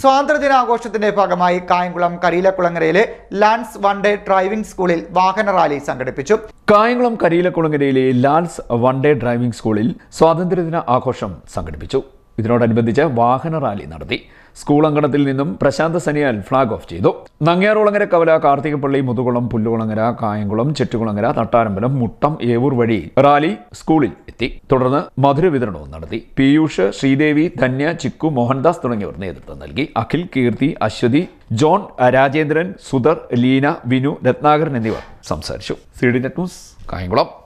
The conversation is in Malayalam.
സ്വാതന്ത്ര്യദിനാഘോഷത്തിന്റെ ഭാഗമായി കായംകുളം കരീലക്കുളങ്ങരയിലെ ലാൻസ് വൺ ഡേ ഡ്രൈവിംഗ് സ്കൂളിൽ വാഹന റാലി സംഘടിപ്പിച്ചു കായംകുളം കരീലക്കുളങ്ങരയിലെ ലാൻസ് വൺ ഡേ ഡ്രൈവിംഗ് സ്കൂളിൽ സ്വാതന്ത്ര്യദിന ആഘോഷം സംഘടിപ്പിച്ചു ഇതിനോടനുബന്ധിച്ച് വാഹന റാലി നടത്തി സ്കൂൾ അങ്കണത്തിൽ നിന്നും പ്രശാന്ത് സനിയാൽ ഫ്ളാഗ് ഓഫ് ചെയ്തു നങ്ങ്യാറുളങ്ങര കവല കാർത്തികപ്പള്ളി മുതുകുളം പുല്ലുകുളങ്ങര കായംകുളം ചെട്ടുകുളങ്ങര തട്ടാരമ്പലം മുട്ടം ഏവൂർ വഴി റാലി സ്കൂളിൽ എത്തി തുടർന്ന് മധുര വിതരണവും നടത്തി പീയൂഷ് ശ്രീദേവി ധന്യ ചിക്കു മോഹൻദാസ് തുടങ്ങിയവർ നേതൃത്വം നൽകി അഖിൽ കീർത്തി അശ്വതി ജോൺ രാജേന്ദ്രൻ സുധർ ലീന വിനു രത്നാകരൻ എന്നിവർ സംസാരിച്ചു C D net news Kayamkulam